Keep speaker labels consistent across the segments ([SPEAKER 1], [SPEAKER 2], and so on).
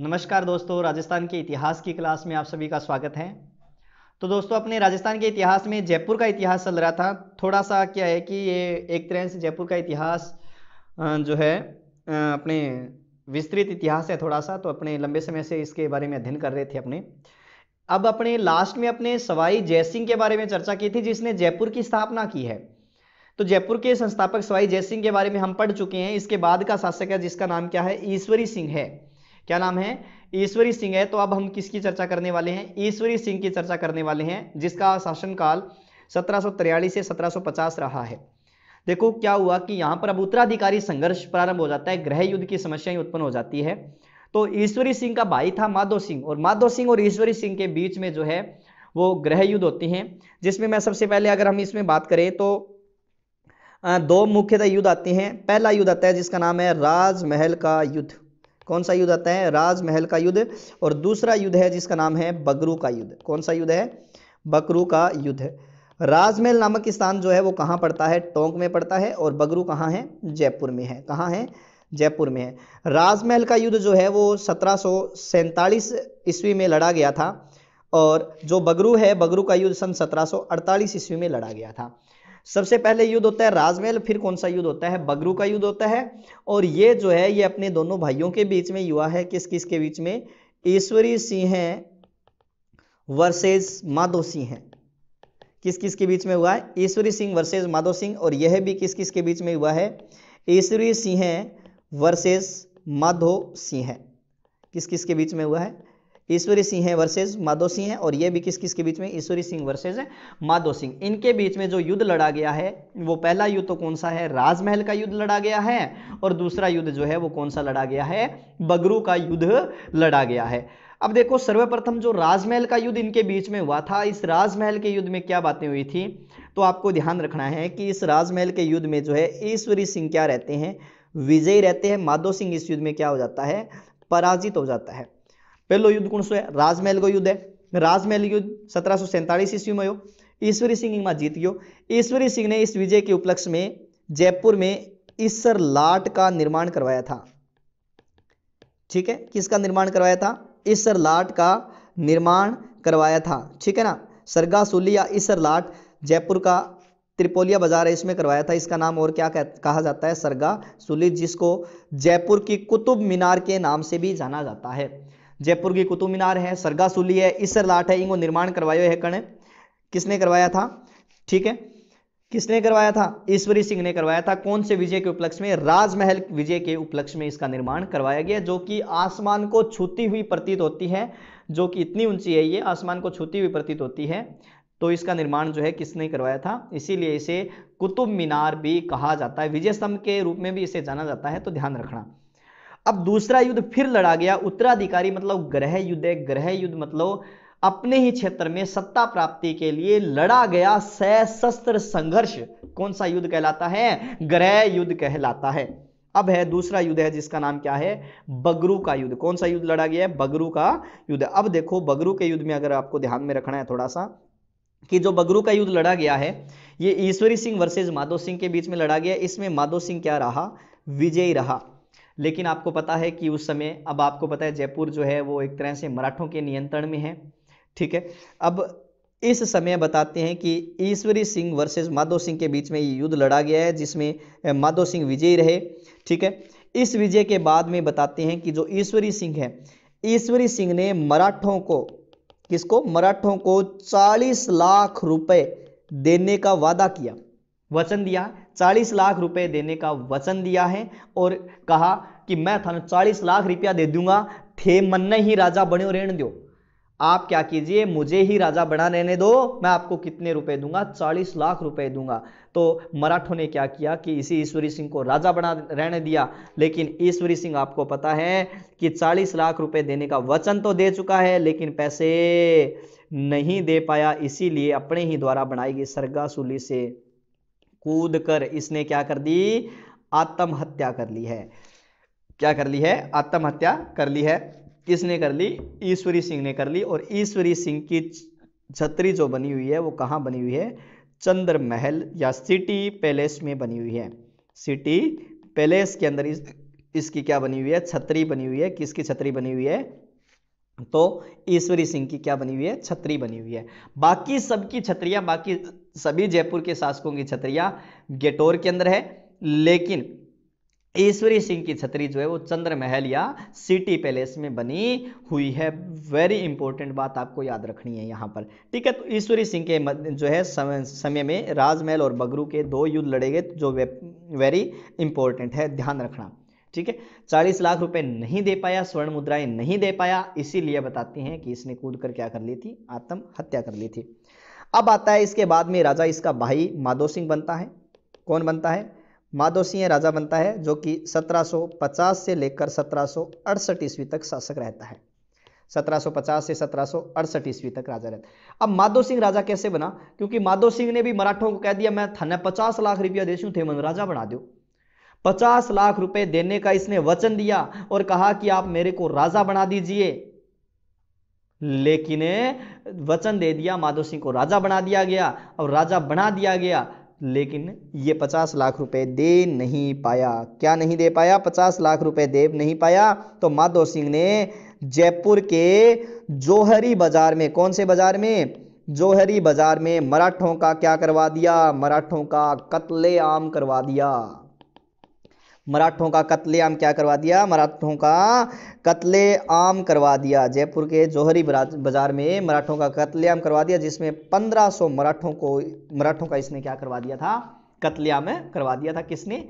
[SPEAKER 1] नमस्कार दोस्तों राजस्थान के इतिहास की क्लास में आप सभी का स्वागत है तो दोस्तों अपने राजस्थान के इतिहास में जयपुर का इतिहास चल रहा था थोड़ा सा क्या है कि ये एक तरह से जयपुर का इतिहास जो है अपने विस्तृत इतिहास है थोड़ा सा तो अपने लंबे समय से इसके बारे में अध्ययन कर रहे थे अपने अब अपने लास्ट में अपने सवाई सिंह के बारे में चर्चा की थी जिसने जयपुर की स्थापना की है तो जयपुर के संस्थापक सवाई सिंह के बारे में हम पढ़ चुके हैं इसके बाद का शासक है जिसका नाम क्या है ईश्वरी सिंह है क्या नाम है ईश्वरी सिंह है तो अब हम किसकी चर्चा करने वाले हैं ईश्वरी सिंह की चर्चा करने वाले हैं जिसका शासनकाल सत्रह से सत्रह रहा है देखो क्या हुआ कि यहाँ पर अब उत्तराधिकारी संघर्ष प्रारंभ हो जाता है ग्रह युद्ध की समस्याएं उत्पन्न हो जाती है तो ईश्वरी सिंह का भाई था माधो सिंह और माधो सिंह और ईश्वरी सिंह के बीच में जो है वो ग्रह युद्ध होती हैं जिसमें मैं सबसे पहले अगर हम इसमें बात करें तो दो मुख्यतः युद्ध आते हैं पहला युद्ध आता है जिसका नाम है राजमहल का युद्ध कौन सा युद्ध आता है राजमहल का युद्ध और दूसरा युद्ध है जिसका नाम है बगरू का युद्ध कौन सा युद्ध है बकरू का युद्ध राजमहल नामक स्थान जो है वो कहाँ पड़ता है टोंक में पड़ता है और बगरू कहाँ है जयपुर में है कहाँ है जयपुर में है राजमहल का युद्ध जो है वो सत्रह ईस्वी में लड़ा गया था और जो बगरू है बगरू का युद्ध सन सत्रह ईस्वी में लड़ा गया था सबसे पहले युद्ध होता है राजमहल फिर कौन सा युद्ध होता है बगरू का युद्ध होता है और ये जो है ये अपने दोनों भाइयों के बीच में युवा है किस किस के बीच में ईश्वरी सिंह वर्सेज माधो सिंह है किस किस के बीच में हुआ है ईश्वरी सिंह वर्सेज माधो सिंह और यह भी किस किस के बीच में हुआ है ईश्वरी सिंह वर्सेज माधो सिंह किस किस के बीच में हुआ है ईश्वरी सिंह है वर्सेज माधो सिंह है और ये भी किस किस के बीच में ईश्वरी सिंह वर्सेज माधो सिंह इनके बीच में जो युद्ध लड़ा गया है वो पहला युद्ध तो कौन सा है राजमहल का युद्ध लड़ा गया है और दूसरा युद्ध जो है वो कौन सा लड़ा गया है बगरू का युद्ध लड़ा गया है अब देखो सर्वप्रथम जो राजमहल का युद्ध इनके बीच में हुआ था इस राजमहल के युद्ध में क्या बातें हुई थी तो आपको ध्यान रखना है कि इस राजमहल के युद्ध में जो है ईश्वरी सिंह क्या रहते हैं विजयी रहते हैं माधो सिंह इस युद्ध में क्या हो जाता है पराजित हो जाता है पहलो युद्ध कौन सो है राजमहल को युद्ध है राजमहल युद्ध सत्रह ईस्वी में हो ईश्वरी सिंह में जीत गयो ईश्वरी सिंह ने इस विजय के उपलक्ष्य में जयपुर में ईसर लाट का निर्माण करवाया था ठीक है किसका निर्माण करवाया था ईसर लाट का निर्माण करवाया था ठीक है ना सरगा सुली या ईसर लाट जयपुर का त्रिपोलिया बाजार है इसमें करवाया था इसका नाम और क्या कहा जाता है सरगा सुली जिसको जयपुर की कुतुब मीनार के नाम से भी जाना जाता है जयपुर की कुतुब मीनार है सरगासूली है लाट है इनको निर्माण करवाया है कण किसने करवाया था ठीक है किसने करवाया था ईश्वरी सिंह ने करवाया था कौन से विजय के उपलक्ष्य में राजमहल विजय के उपलक्ष्य में इसका निर्माण करवाया गया जो कि आसमान को छूती हुई प्रतीत होती है जो कि इतनी ऊंची है ये आसमान को छूती हुई प्रतीत होती है तो इसका निर्माण जो है किसने करवाया था इसीलिए इसे कुतुब मीनार भी कहा जाता है विजय स्तंभ के रूप में भी इसे जाना जाता है तो ध्यान रखना अब दूसरा युद्ध फिर लड़ा गया उत्तराधिकारी मतलब ग्रह युद्ध है ग्रह युद्ध मतलब अपने ही क्षेत्र में सत्ता प्राप्ति के लिए लड़ा गया सशस्त्र संघर्ष कौन सा युद्ध कहलाता है ग्रह युद्ध कहलाता है अब है दूसरा युद्ध है जिसका नाम क्या है बगरू का युद्ध कौन सा युद्ध लड़ा गया है बगरू का युद्ध अब देखो बगरू के युद्ध में अगर आपको ध्यान में रखना है थोड़ा सा कि जो बगरू का युद्ध लड़ा गया है ये ईश्वरी सिंह वर्सेज माधो सिंह के बीच में लड़ा गया इसमें माधो सिंह क्या रहा विजयी रहा लेकिन आपको पता है कि उस समय अब आपको पता है जयपुर जो है वो एक तरह से मराठों के नियंत्रण में है ठीक है अब इस समय बताते हैं कि ईश्वरी सिंह वर्सेस माधो सिंह के बीच में ये युद्ध लड़ा गया है जिसमें माधो सिंह विजयी रहे ठीक है इस विजय के बाद में बताते हैं कि जो ईश्वरी सिंह है ईश्वरी सिंह ने मराठों को किसको मराठों को 40 लाख रुपए देने का वादा किया वचन दिया चालीस लाख रुपए देने का वचन दिया है और कहा कि मैं थानू चालीस लाख रुपया दे दूंगा थे मन ने ही राजा बने रहने दो आप क्या कीजिए मुझे ही राजा बना रहने दो मैं आपको कितने रुपए दूंगा चालीस लाख रुपए दूंगा तो मराठों ने क्या किया कि इसी ईश्वरी सिंह को राजा बना रहने दिया लेकिन ईश्वरी सिंह आपको पता है कि चालीस लाख रुपए देने का वचन तो दे चुका है लेकिन पैसे नहीं दे पाया इसीलिए अपने ही द्वारा बनाई गई सरगासूली से कूद कर इसने क्या कर दी आत्महत्या कर ली है क्या कर ली है आत्महत्या कर ली है किसने कर ली ईश्वरी सिंह ने कर ली और ईश्वरी सिंह की छतरी जो बनी हुई है वो कहाँ बनी हुई है चंद्र महल या सिटी पैलेस में बनी हुई है सिटी पैलेस के अंदर इस, इसकी क्या बनी हुई है छतरी बनी हुई है किसकी छतरी बनी हुई है तो ईश्वरी सिंह की क्या बनी हुई है छतरी बनी हुई है बाकी सबकी छतरियां बाकी सभी जयपुर के शासकों की छतरियां गेटोर के अंदर है लेकिन ईश्वरी सिंह की छतरी जो है वो चंद्र महल या सिटी पैलेस में बनी हुई है वेरी इंपॉर्टेंट बात आपको याद रखनी है यहाँ पर ठीक है तो ईश्वरी सिंह के जो है समय में राजमहल और बगरू के दो युद्ध लड़े गए जो वेरी इंपॉर्टेंट है ध्यान रखना ठीक है चालीस लाख रुपए नहीं दे पाया स्वर्ण मुद्राएं नहीं दे पाया इसीलिए बताते हैं कि इसने कूद कर क्या कर ली थी आत्महत्या कर ली थी अब आता है इसके बाद में राजा इसका भाई माधो सिंह बनता है कौन बनता है माधो सिंह राजा बनता है जो कि 1750 से लेकर सत्रह ईस्वी तक शासक रहता है 1750 से सत्रह ईस्वी तक राजा रहता अब माधो सिंह राजा कैसे बना क्योंकि माधो सिंह ने भी मराठों को कह दिया मैं थाना पचास लाख रुपया देशू थे मन राजा बना दो पचास लाख रुपए देने का इसने वचन दिया और कहा कि आप मेरे को राजा बना दीजिए लेकिन वचन दे दिया माधव सिंह को राजा बना दिया गया और राजा बना दिया गया लेकिन ये पचास लाख रुपए दे नहीं पाया क्या नहीं दे पाया पचास लाख रुपए दे नहीं पाया तो माधव सिंह ने जयपुर के जोहरी बाजार में कौन से बाजार में जोहरी बाजार में मराठों का क्या करवा दिया मराठों का कत्ले आम करवा दिया मराठों का कत्लेआम आम क्या करवा दिया मराठों का कतले आम करवा दिया जयपुर के जौहरी बाजार में मराठों का कत्ले आम करवा दिया जिसमें 1500 मराठों को मराठों का इसने क्या करवा दिया था कत्ले आम करवा दिया था किसने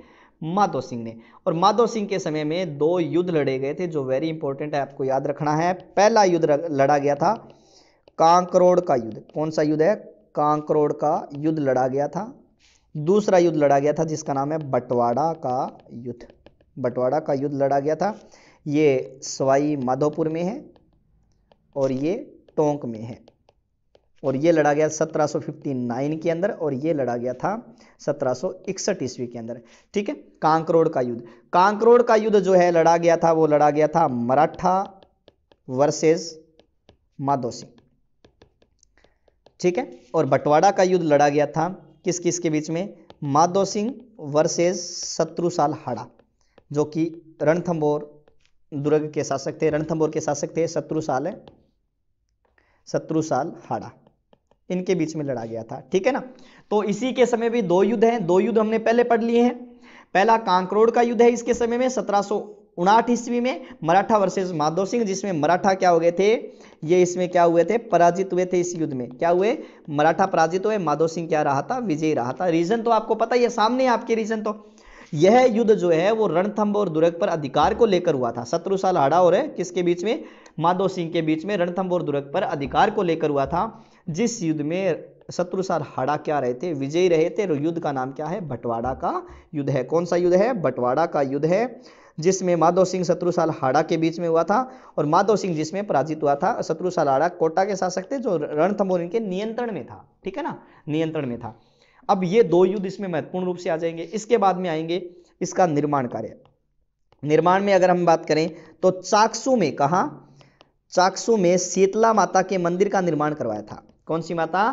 [SPEAKER 1] माधो सिंह ने और माधो सिंह के समय में दो युद्ध लड़े गए थे जो वेरी इंपॉर्टेंट है आपको याद रखना है पहला युद्ध लड़ा गया था कांकरोड़ का युद्ध कौन सा युद्ध है कांकरोड़ का युद्ध लड़ा गया था दूसरा युद्ध लड़ा गया था जिसका नाम है बटवाड़ा का युद्ध बटवाड़ा का युद्ध लड़ा गया था ये सवाई माधोपुर में है और ये टोंक में है और ये लड़ा गया 1759 के अंदर और ये लड़ा गया था 1761 ईस्वी के अंदर ठीक है कांकरोड़ का युद्ध कांकरोड़ का युद्ध जो है लड़ा गया था वो लड़ा गया था मराठा वर्सेस माधो सिंह ठीक है और बटवाड़ा का युद्ध लड़ा गया था किस किस के बीच में माधो सिंह वर्सेज शत्रुसाल हाड़ा जो कि रणथंबोर दुर्ग के शासक थे रणथंबोर के शासक थे शत्रुसाल है शत्रुसाल हाड़ा इनके बीच में लड़ा गया था ठीक है ना तो इसी के समय भी दो युद्ध हैं दो युद्ध हमने पहले पढ़ लिए हैं पहला कांकरोड़ का युद्ध है इसके समय में सत्रह उनाठ ईस्वी में मराठा वर्सेस माधव सिंह जिसमें मराठा क्या हो गए थे ये इसमें क्या हुए थे पराजित हुए थे इस युद्ध में क्या हुए मराठा पराजित हुए माधव सिंह क्या रहा था विजयी रहा था रीजन तो आपको पता ही सामने आपके रीजन तो यह युद्ध जो है वो रणथंब और दुर्ग पर अधिकार को लेकर हुआ था शत्रु साल हड़ा और किसके बीच में माधव सिंह के बीच में रणथंब और दुर्ग पर अधिकार को लेकर हुआ था जिस युद्ध में शत्रु साल हड़ा क्या रहे थे विजयी रहे थे युद्ध का नाम क्या है बटवाड़ा का युद्ध है कौन सा युद्ध है बटवाड़ा का युद्ध है जिसमें माधव सिंह शत्रुशाल हाड़ा के बीच में हुआ था और माधव सिंह जिसमें पराजित हुआ था शत्रुशाल हाड़ा कोटा के शासक थे जो रणथम्बोर इनके नियंत्रण में था ठीक है ना नियंत्रण में था अब ये दो युद्ध इसमें महत्वपूर्ण रूप से आ जाएंगे इसके बाद में आएंगे इसका निर्माण कार्य निर्माण में अगर हम बात करें तो चाकसू में कहा चाकसू में शीतला माता के मंदिर का निर्माण करवाया था कौन सी माता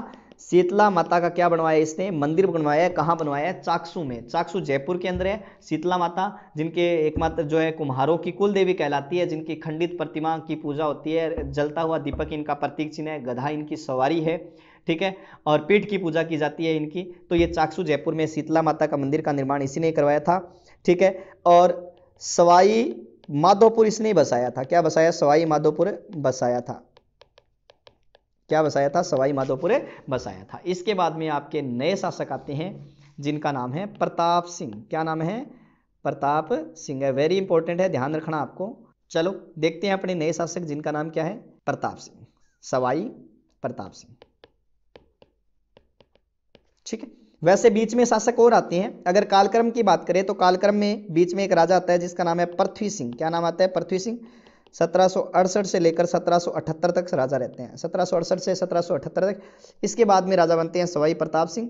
[SPEAKER 1] शीतला माता का क्या बनवाया इसने मंदिर बनवाया है कहाँ बनवाया है चाकसू में चाकसू जयपुर के अंदर है शीतला माता जिनके एकमात्र जो है कुम्हारों की कुल देवी कहलाती है जिनकी खंडित प्रतिमा की पूजा होती है जलता हुआ दीपक इनका प्रतीक चिन्ह है गधा इनकी सवारी है ठीक है और पीठ की पूजा की जाती है इनकी तो ये चाकसू जयपुर में शीतला माता का मंदिर का निर्माण इसी ने करवाया था ठीक है और सवाई माधोपुर इसने बसाया था क्या बसाया सवाई माधोपुर बसाया था क्या बसाया था सवाई माधोपुरे बसाया था इसके बाद में आपके नए शासक आते हैं जिनका नाम है प्रताप सिंह क्या नाम है प्रताप सिंह है वेरी इंपॉर्टेंट है ध्यान रखना आपको चलो देखते हैं अपने नए शासक जिनका नाम क्या है प्रताप सिंह सवाई प्रताप सिंह ठीक है वैसे बीच में शासक और आते हैं अगर कालक्रम की बात करें तो कालक्रम में बीच में एक राजा आता है जिसका नाम है पृथ्वी सिंह क्या नाम आता है पृथ्वी सिंह सत्रह से लेकर सत्रह तक राजा रहते हैं सत्रह से सत्रह तक इसके बाद में राजा बनते हैं सवाई प्रताप सिंह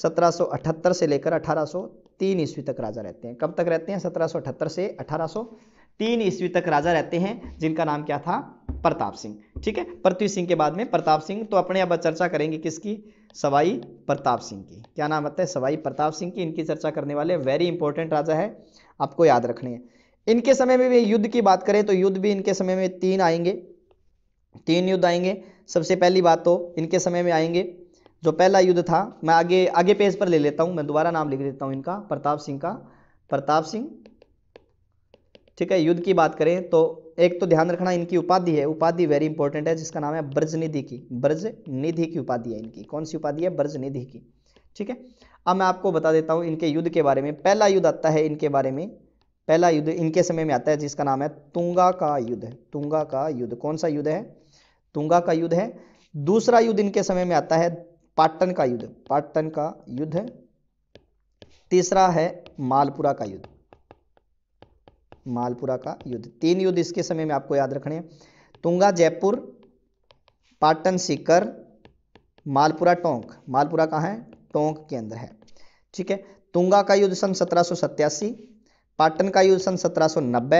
[SPEAKER 1] 1778 से लेकर 1803 ईस्वी तक राजा रहते हैं कब तक रहते हैं 1778 से 1803 ईस्वी तक राजा रहते हैं जिनका नाम क्या था प्रताप सिंह ठीक है पृथ्वी सिंह के बाद में प्रताप सिंह तो अपने अब चर्चा करेंगे किसकी सवाई प्रताप सिंह की क्या नाम आता है सवाई प्रताप सिंह की इनकी चर्चा करने वाले वेरी इंपॉर्टेंट राजा है आपको याद रखने हैं इनके समय में भी युद्ध की बात करें तो युद्ध भी इनके समय में तीन आएंगे तीन युद्ध आएंगे सबसे पहली बात तो इनके समय में आएंगे जो पहला युद्ध था मैं आगे आगे पेज पर ले लेता हूँ मैं दोबारा नाम लिख देता हूँ इनका प्रताप सिंह का प्रताप सिंह ठीक है युद्ध की बात करें तो एक तो ध्यान रखना इनकी उपाधि है उपाधि वेरी इंपॉर्टेंट है जिसका नाम है ब्रज निधि की ब्रज निधि की उपाधि है इनकी कौन सी उपाधि है ब्रज निधि की ठीक है अब मैं आपको बता देता हूँ इनके युद्ध के बारे में पहला युद्ध आता है इनके बारे में पहला युद्ध इनके समय में आता है जिसका नाम है तुंगा का युद्ध तुंगा का युद्ध कौन सा युद्ध है तुंगा का युद्ध है दूसरा युद्ध इनके समय में आता है पाटन का युद्ध पाटन का युद्ध तीसरा है मालपुरा का युद्ध मालपुरा का युद्ध तीन युद्ध इसके समय में आपको याद रखने हैं तुंगा जयपुर पाटन सीकर मालपुरा टोंक मालपुरा कहाँ है टोंक के अंदर है ठीक है तुंगा का युद्ध सन सत्रह पाटन का युद्ध सन 1790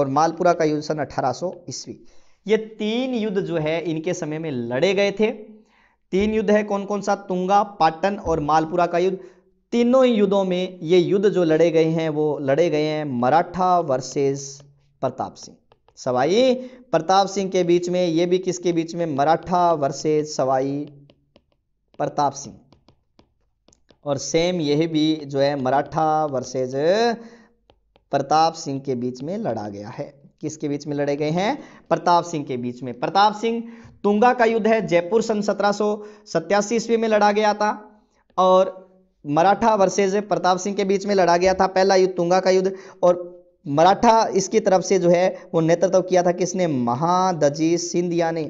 [SPEAKER 1] और मालपुरा का युद्ध सन 1800 ईस्वी ये तीन युद्ध जो है इनके समय में लड़े गए थे तीन युद्ध है कौन कौन सा तुंगा पाटन और मालपुरा का युद्ध तीनों ही युद्धों में ये युद्ध जो लड़े गए हैं वो लड़े गए हैं मराठा वर्सेस प्रताप सिंह सवाई प्रताप सिंह के बीच में ये भी किसके बीच में मराठा वर्सेज सवाई प्रताप सिंह और सेम यह भी जो है मराठा वर्सेज प्रताप सिंह के बीच में लड़ा गया है किसके बीच में लड़े गए हैं प्रताप सिंह के बीच में प्रताप सिंह तुंगा का युद्ध है जयपुर सन सत्रह ईस्वी में लड़ा गया था और मराठा वर्सेज प्रताप सिंह के बीच में लड़ा गया था पहला युद्ध तुंगा का युद्ध और मराठा इसकी तरफ से जो है वो नेतृत्व किया था किसने महादजी सिंधिया ने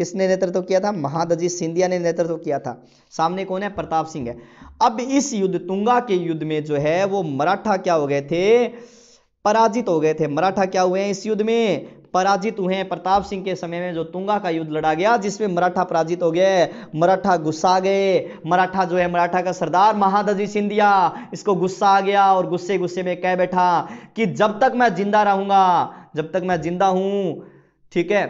[SPEAKER 1] किसने नेतृत्व किया था महादजी सिंधिया ने नेतृत्व किया था सामने कौन है प्रताप सिंह है अब इस युद्ध तुंगा के युद्ध में जो है वो मराठा क्या हो गए थे पराजित हो गए थे मराठा क्या हुए हैं इस युद्ध में पराजित हुए हैं प्रताप सिंह के समय में जो तुंगा का युद्ध लड़ा गया जिसमें मराठा पराजित हो गए मराठा गुस्सा गए मराठा जो है मराठा का सरदार महादजी सिंधिया इसको गुस्सा आ गया और गुस्से गुस्से में कह बैठा कि जब तक मैं जिंदा रहूंगा जब तक मैं जिंदा हूं ठीक है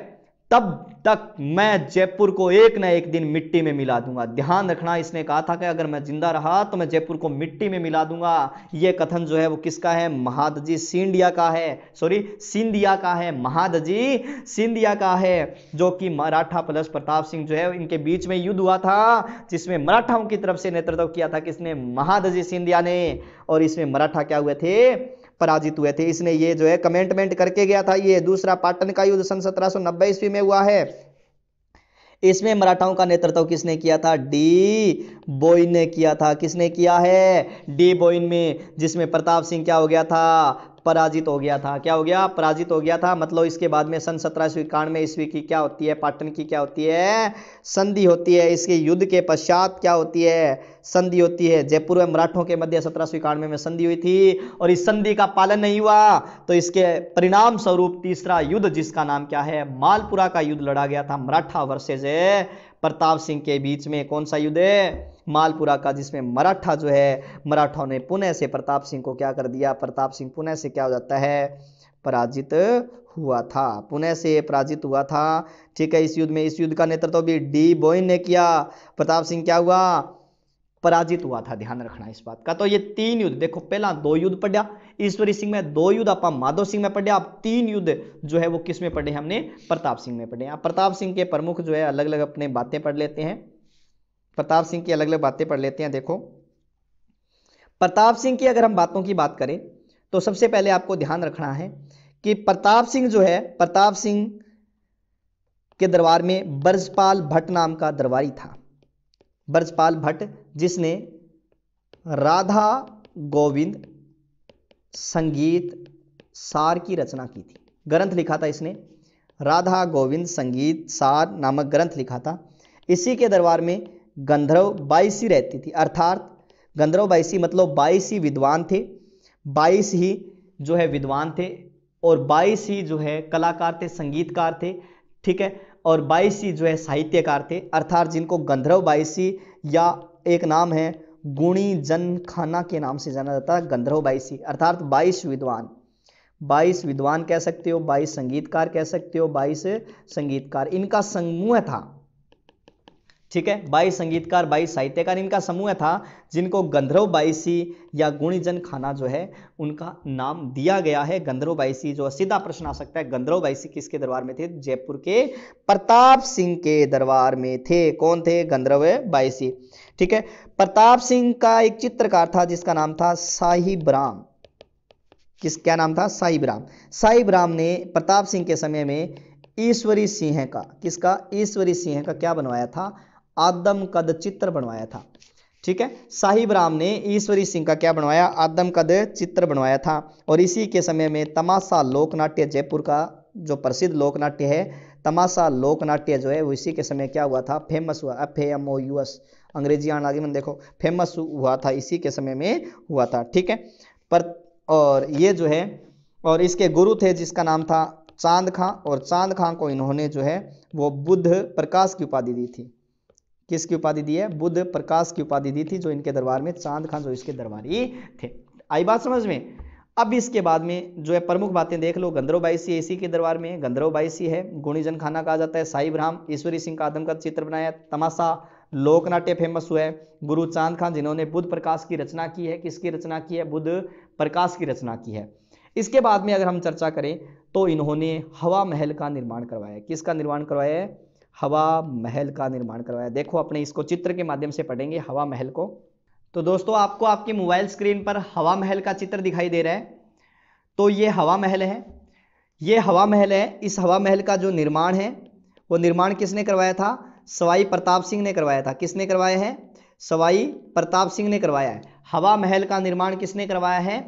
[SPEAKER 1] तब तक मैं जयपुर को एक न एक दिन मिट्टी में मिला दूंगा ध्यान रखना इसने कहा था कि अगर मैं जिंदा रहा तो मैं जयपुर को मिट्टी में मिला दूंगा यह कथन जो है वो किसका है महादजी सिंधिया का है सॉरी सिंधिया का है महादजी सिंधिया का है जो कि मराठा प्लस प्रताप सिंह जो है इनके बीच में युद्ध हुआ था जिसमें मराठाओं की तरफ से नेतृत्व किया था किसने महादजी सिंधिया ने और इसमें मराठा क्या हुए थे पराजित हुए थे इसने ये जो है कमेंटमेंट करके गया था ये दूसरा पाटन का युद्ध सन सत्रह ईस्वी में हुआ है इसमें मराठाओं का नेतृत्व किसने किया था डी बोइन ने किया था किसने किया है डी बोइन में जिसमें प्रताप सिंह क्या हो गया था पराजित हो गया था क्या हो गया पराजित हो गया था मतलब इसके बाद में सन सत्रह सौ इक्यानवे ईस्वी की क्या होती है पाटन की क्या होती है संधि होती है इसके युद्ध के पश्चात क्या होती है संधि होती है जयपुर में मराठों के मध्य सत्रह सौ इक्यानवे में संधि हुई थी और इस संधि का पालन नहीं हुआ तो इसके परिणाम स्वरूप तीसरा युद्ध जिसका नाम क्या है मालपुरा का युद्ध लड़ा गया था मराठा वर्सेज प्रताप सिंह के बीच में कौन सा युद्ध है मालपुरा का जिसमें मराठा जो है मराठा ने पुणे से प्रताप सिंह को क्या कर दिया प्रताप सिंह पुणे से क्या हो जाता है पराजित हुआ था पुणे से पराजित हुआ था ठीक है इस युद्ध में इस युद्ध का नेतृत्व तो भी डी बोइन ने किया प्रताप सिंह क्या हुआ पराजित हुआ था ध्यान रखना इस बात का तो ये तीन युद्ध देखो पहला दो युद्ध पढ़ा ईश्वरी सिंह में दो युद्ध आप माधव सिंह में पढ़े आप तीन युद्ध जो है वो किस में पढ़े हमने प्रताप सिंह में पढ़े आप प्रताप सिंह के प्रमुख जो है अलग अलग अपने बातें पढ़ लेते हैं प्रताप सिंह की अलग अलग बातें पढ़ लेते हैं देखो प्रताप सिंह की अगर हम बातों की बात करें तो सबसे पहले आपको ध्यान रखना है कि प्रताप सिंह जो है प्रताप सिंह के दरबार में ब्रजपाल भट्ट नाम का दरबारी था ब्रजपाल भट्ट जिसने राधा गोविंद संगीत सार की रचना की थी ग्रंथ लिखा था इसने राधा गोविंद संगीत सार नामक ग्रंथ लिखा था इसी के दरबार में गंधर्व बाईसी रहती थी अर्थात गंधर्व बाईसी मतलब बाईस ही विद्वान थे बाईस ही जो है विद्वान थे और बाईस ही जो है कलाकार थे संगीतकार थे ठीक है और बाईस ही जो है साहित्यकार थे अर्थात जिनको गंधर्व बाईसी या एक नाम है गुणी जन खाना के नाम से जाना जाता है गंधर्व बाईसी अर्थात बाईस विद्वान बाईस विद्वान कह सकते हो बाईस संगीतकार कह सकते हो बाईस संगीतकार इनका समूह था ठीक है बाईस संगीतकार बाईस साहित्यकार इनका समूह था जिनको गंधर्व बाईसी या गुणीजन खाना जो है उनका नाम दिया गया है गंधर्व बाईसी जो सीधा प्रश्न आ सकता है गंधर्व बाईसी किसके दरबार में थे जयपुर के प्रताप सिंह के दरबार में थे कौन थे गंधर्व बाईसी ठीक है प्रताप सिंह का एक चित्रकार था जिसका नाम था साहिब राम किस क्या नाम था साहिब राम साहिब राम ने प्रताप सिंह के समय में ईश्वरी सिंह का किसका ईश्वरी सिंह का क्या बनवाया था आदम कद चित्र बनवाया था ठीक है साहिब राम ने ईश्वरी सिंह का क्या बनवाया आदम कद चित्र बनवाया था और इसी के समय में तमाशा लोकनाट्य जयपुर का जो प्रसिद्ध लोकनाट्य है तमाशा लोकनाट्य जो है वो इसी के समय क्या हुआ था फेमस हुआ F M O U S अंग्रेजी आना लगी मन देखो फेमस हुआ था इसी के समय में हुआ था ठीक है पर और ये जो है और इसके गुरु थे जिसका नाम था चांद खां और चांद खां को इन्होंने जो है वो बुद्ध प्रकाश की उपाधि दी थी किसकी उपाधि दी है बुद्ध प्रकाश की उपाधि दी थी जो इनके दरबार में चांद खां जो इसके दरबारी थे आई बात समझ में अब इसके बाद में जो है प्रमुख बातें देख लो गंधर्व बाईसी इसी के दरबार में गंधर्व बाईसी है गुणीजन खाना कहा जाता है साई ब्राह्म ईश्वरी सिंह का आदम का चित्र बनाया तमाशा लोक नाट्य फेमस हुआ है गुरु चांद खान जिन्होंने बुद्ध प्रकाश की रचना की है किसकी रचना की है बुद्ध प्रकाश की रचना की है इसके बाद में अगर हम चर्चा करें तो इन्होंने हवा महल का निर्माण करवाया किसका निर्माण करवाया है हवा महल का निर्माण करवाया देखो अपने इसको चित्र के माध्यम से पढ़ेंगे हवा महल को तो दोस्तों आपको आपकी मोबाइल स्क्रीन पर हवा महल का चित्र दिखाई दे रहा है तो ये हवा महल है ये हवा महल है इस हवा महल का जो निर्माण है वो निर्माण किसने करवाया था सवाई प्रताप सिंह ने करवाया था किसने करवाया है सवाई प्रताप सिंह ने करवाया है हवा महल का निर्माण किसने करवाया है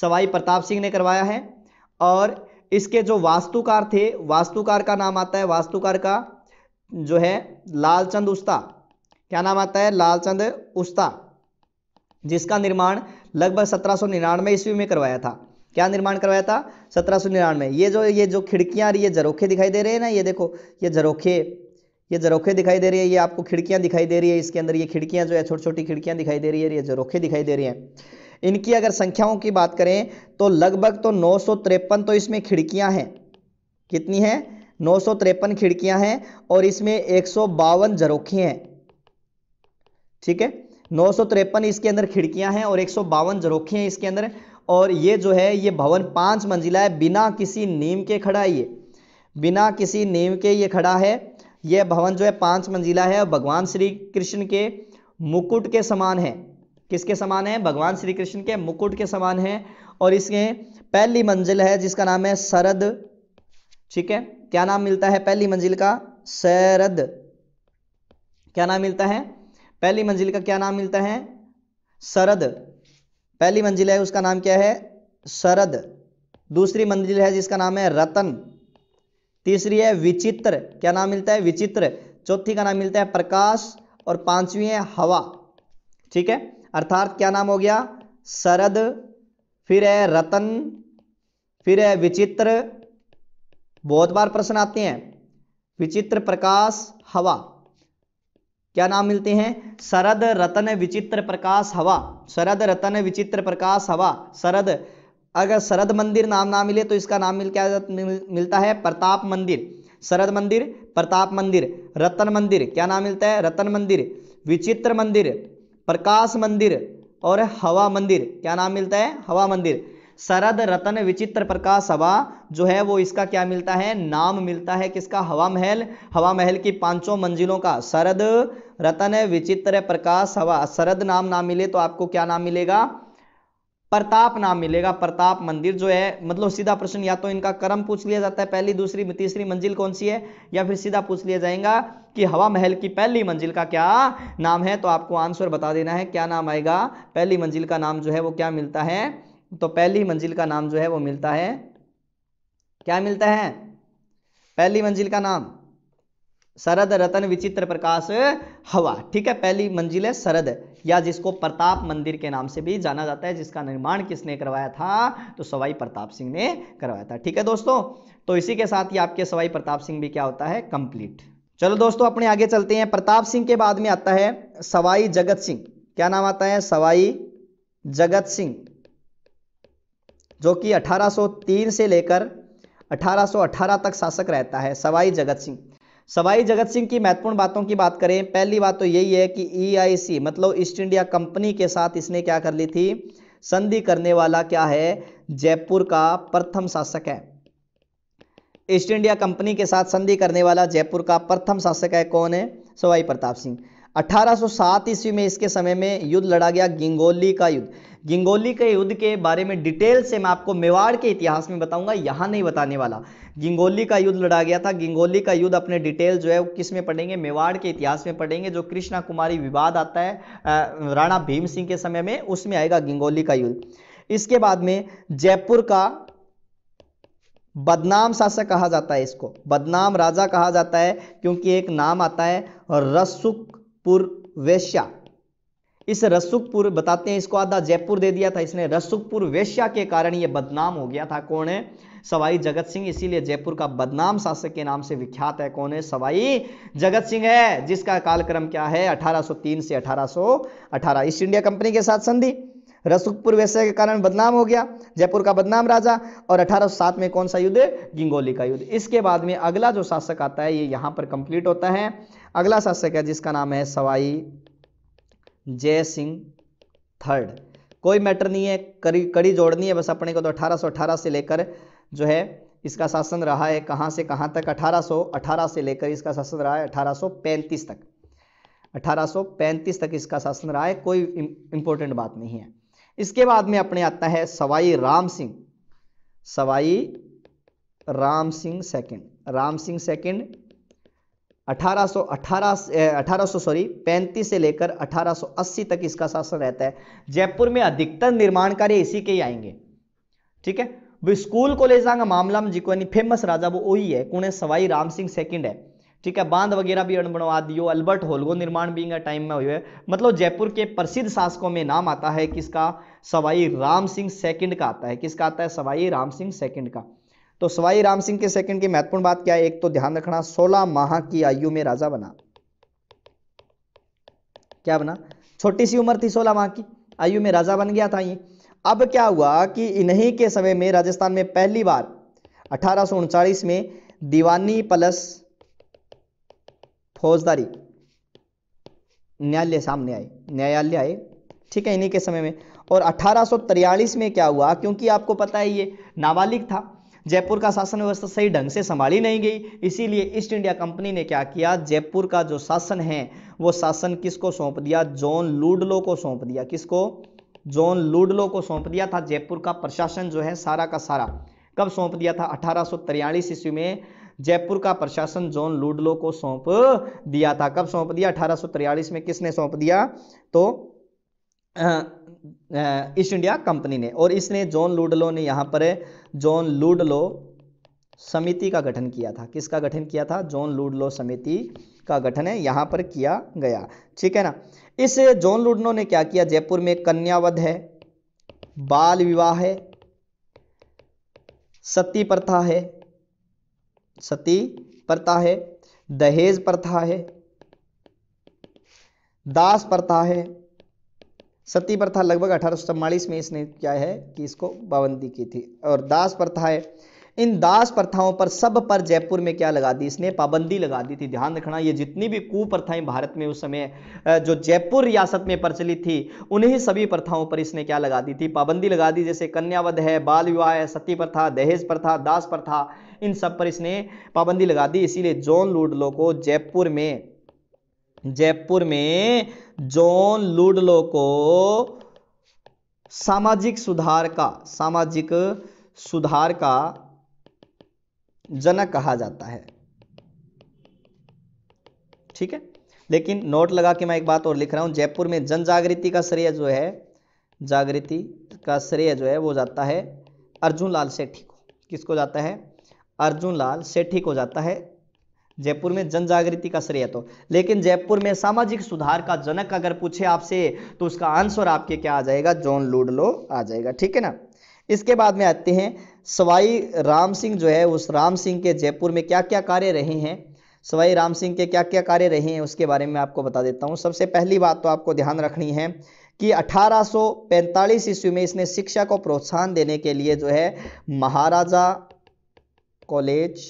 [SPEAKER 1] सवाई प्रताप सिंह ने करवाया है और इसके जो वास्तुकार थे वास्तुकार का नाम आता है वास्तुकार का जो है लालचंद उस्ता क्या नाम आता है लालचंद उस्ता जिसका निर्माण लगभग सत्रह सौ निन्यानवे ईस्वी में करवाया था क्या निर्माण करवाया था सत्रह सौ निन्यानवे ये जो ये जो खिड़कियाँ और ये जरोखे दिखाई दे रहे हैं ना ये देखो ये जरोखे ये जरोखे दिखाई दे रही है ये आपको खिड़कियां दिखाई दे रही है इसके अंदर ये खिड़कियां जो है छोटी छोटी खिड़कियां दिखाई दे रही है ये जरोखे दिखाई दे रही हैं इनकी अगर संख्याओं की बात करें तो लगभग तो नौ तो इसमें खिड़कियां हैं कितनी है नौ खिड़कियां हैं और इसमें एक जरोखे हैं ठीक है नौ इसके अंदर खिड़कियां हैं और एक जरोखे हैं इसके अंदर और ये जो है ये भवन पांच मंजिला है बिना किसी नीम के खड़ा है ये बिना किसी नीम के ये खड़ा है यह भवन जो है पांच मंजिला है और भगवान श्री कृष्ण के मुकुट के समान है किसके समान है भगवान श्री कृष्ण के मुकुट के समान है और इसके पहली मंजिल है जिसका नाम है शरद ठीक है क्या नाम मिलता है पहली मंजिल का शरद क्या नाम मिलता है पहली मंजिल का क्या नाम मिलता है शरद पहली मंजिल है उसका नाम क्या है शरद दूसरी मंजिल है जिसका नाम है रतन तीसरी है विचित्र क्या नाम मिलता है विचित्र चौथी का नाम मिलता है प्रकाश और पांचवी है हवा ठीक है अर्थात क्या नाम हो गया शरद फिर है रतन फिर है विचित्र बहुत बार प्रश्न आते हैं विचित्र प्रकाश हवा क्या नाम मिलते हैं शरद रतन विचित्र प्रकाश हवा शरद रतन विचित्र प्रकाश हवा शरद अगर शरद मंदिर नाम ना मिले तो इसका नाम मिल क्या मिलता है प्रताप मंदिर शरद मंदिर प्रताप मंदिर रतन मंदिर क्या नाम मिलता है रतन मंदिर विचित्र मंदिर प्रकाश मंदिर और हवा मंदिर क्या नाम मिलता है हवा मंदिर शरद रतन विचित्र प्रकाश हवा जो है वो इसका क्या मिलता है नाम मिलता है किसका हवा महल हवा महल की पांचों मंजिलों का शरद रतन विचित्र प्रकाश हवा शरद नाम ना मिले तो आपको क्या नाम मिलेगा प्रताप नाम मिलेगा प्रताप मंदिर जो है मतलब सीधा प्रश्न या तो इनका क्रम पूछ लिया जाता है पहली दूसरी तीसरी मंजिल कौन सी है या फिर सीधा पूछ लिया जाएगा कि हवा महल की पहली मंजिल का क्या नाम है तो आपको आंसर बता देना है क्या नाम आएगा पहली मंजिल का नाम जो है वो क्या मिलता है तो पहली मंजिल का नाम जो है वो मिलता है क्या मिलता है पहली मंजिल का नाम शरद रतन विचित्र प्रकाश हवा ठीक है पहली मंजिल है शरद या जिसको प्रताप मंदिर के नाम से भी जाना जाता है जिसका निर्माण किसने करवाया था तो सवाई प्रताप सिंह ने करवाया था ठीक है दोस्तों तो इसी के साथ ही आपके सवाई प्रताप सिंह भी क्या होता है कंप्लीट चलो दोस्तों अपने आगे चलते हैं प्रताप सिंह के बाद में आता है सवाई जगत सिंह क्या नाम आता है सवाई जगत सिंह जो कि 1803 से लेकर 1818 तक शासक रहता है सवाई जगत सिंह सवाई जगत सिंह की महत्वपूर्ण बातों की बात करें पहली बात तो यही है कि ईआईसी e मतलब ईस्ट इंडिया कंपनी के साथ इसने क्या कर ली थी संधि करने वाला क्या है जयपुर का प्रथम शासक है ईस्ट इंडिया कंपनी के साथ संधि करने वाला जयपुर का प्रथम शासक है कौन है सवाई प्रताप सिंह 1807 ईस्वी में इसके समय में युद्ध लड़ा गया गिंगोली का युद्ध गिंगोली के युद्ध के बारे में डिटेल से मैं आपको मेवाड़ के इतिहास में बताऊंगा यहाँ नहीं बताने वाला गिंगोली का युद्ध लड़ा गया था गिंगोली का युद्ध अपने डिटेल जो है वो किस में पढ़ेंगे मेवाड़ के इतिहास में पढ़ेंगे जो कृष्णा कुमारी विवाद आता है राणा भीम सिंह के समय में उसमें आएगा गिंगोली का युद्ध इसके बाद में जयपुर का बदनाम शासक कहा जाता है इसको बदनाम राजा कहा जाता है क्योंकि एक नाम आता है रसुक वेश्या इस रसुकपुर बताते हैं इसको आधा जयपुर दे दिया था इसने रसुकपुर वेश्या के कारण यह बदनाम हो गया था कौन है सवाई जगत सिंह इसीलिए जयपुर का बदनाम शासक के नाम से विख्यात है कौन है सवाई जगत सिंह है जिसका कालक्रम क्या है 1803 से 1818 ईस्ट इंडिया कंपनी के साथ संधि रसुकपुर वैश्य के कारण बदनाम हो गया जयपुर का बदनाम राजा और 1807 में कौन सा युद्ध गिंगोली का युद्ध इसके बाद में अगला जो शासक आता है ये यहां पर कंप्लीट होता है अगला शासक है जिसका नाम है सवाई जय सिंह थर्ड कोई मैटर नहीं है कड़ी कड़ी जोड़नी है बस अपने को तो 1818 से लेकर जो है इसका शासन रहा है कहां से कहां तक 1818 से लेकर इसका शासन रहा है 1835 तक 1835 तक इसका शासन रहा है कोई इंपॉर्टेंट बात नहीं है इसके बाद में अपने आता है सवाई राम सिंह सवाई राम सिंह सेकंड राम सिंह सेकंड अठारह सौ सॉरी पैंतीस से लेकर 1880 तक इसका शासन रहता है जयपुर में अधिकतर निर्माण कार्य इसी के ही आएंगे ठीक है वो स्कूल कॉलेज का मामला में जिको फेमस राजा वो वही है कौन सवाई राम सिंह सेकंड है ठीक है बांध वगैरह भी बनवा दियो अल्बर्ट होलगो निर्माण भी टाइम में हुए मतलब जयपुर के प्रसिद्ध शासकों में नाम आता है किसका सवाई राम सिंह सेकंड का आता है किसका आता है सवाई राम सिंह सेकंड का तो सवाई राम सिंह के सेकंड की महत्वपूर्ण बात क्या है एक तो ध्यान रखना 16 माह की आयु में राजा बना क्या बना छोटी सी उम्र थी 16 माह की आयु में राजा बन गया था ये अब क्या हुआ कि इन्हीं के समय में राजस्थान में पहली बार अठारह में दीवानी प्लस फौजदारी न्यायालय सामने आए न्यायालय आए ठीक है इन्हीं के समय में और अठारह में क्या हुआ क्योंकि आपको पता है ये नाबालिग था जयपुर का शासन व्यवस्था सही ढंग से संभाली नहीं गई इसीलिए ईस्ट इंडिया कंपनी ने क्या किया जयपुर का जो शासन है वो शासन किसको सौंप दिया जॉन लूडलो को सौंप दिया किसको जॉन लूडलो को सौंप दिया था जयपुर का प्रशासन जो है सारा का सारा कब सौंप दिया था अठारह ईस्वी में जयपुर का प्रशासन जॉन लूडलो को सौंप दिया था कब सौंप दिया अठारह में किसने सौंप दिया तो ईस्ट इंडिया कंपनी ने और इसने जॉन लूडलो ने यहाँ पर जॉन लूडलो समिति का गठन किया था किसका गठन किया था जॉन लूडलो समिति का गठन है यहाँ पर किया गया ठीक है ना इस जॉन लूडलो ने क्या किया जयपुर में कन्यावध है बाल विवाह है सती प्रथा है सती प्रथा है दहेज प्रथा है दास प्रथा है सती प्रथा लगभग अठारह में इसने क्या है कि इसको पाबंदी की थी और दास प्रथा है इन दास प्रथाओं पर सब पर जयपुर में क्या लगा दी इसने पाबंदी लगा दी थी ध्यान रखना ये जितनी भी कुप्रथाएं भारत में उस समय जो जयपुर रियासत में प्रचलित थी उन्हीं सभी प्रथाओं पर इसने क्या लगा दी थी पाबंदी लगा दी जैसे कन्यावध है बाल विवाह है सती प्रथा दहेज प्रथा दास प्रथा इन सब पर इसने पाबंदी लगा दी इसीलिए जॉन लूडलो को जयपुर में जयपुर में जॉन लुडलो को सामाजिक सुधार का सामाजिक सुधार का जनक कहा जाता है ठीक है लेकिन नोट लगा के मैं एक बात और लिख रहा हूं जयपुर में जन जागृति का श्रेय जो है जागृति का श्रेय जो है वो जाता है अर्जुन लाल सेठी को किसको जाता है अर्जुन लाल सेठी को जाता है जयपुर में जन जागृति का श्रेय तो लेकिन जयपुर में सामाजिक सुधार का जनक अगर पूछे आपसे तो उसका आंसर आपके क्या आ जाएगा जॉन लूडलो आ जाएगा ठीक है ना इसके बाद में आते हैं सवाई राम सिंह जो है उस राम सिंह के जयपुर में क्या क्या कार्य रहे हैं सवाई राम सिंह के क्या क्या कार्य रहे हैं उसके बारे में आपको बता देता हूँ सबसे पहली बात तो आपको ध्यान रखनी है कि 1845 ईस्वी में इसने शिक्षा को प्रोत्साहन देने के लिए जो है Maharaja college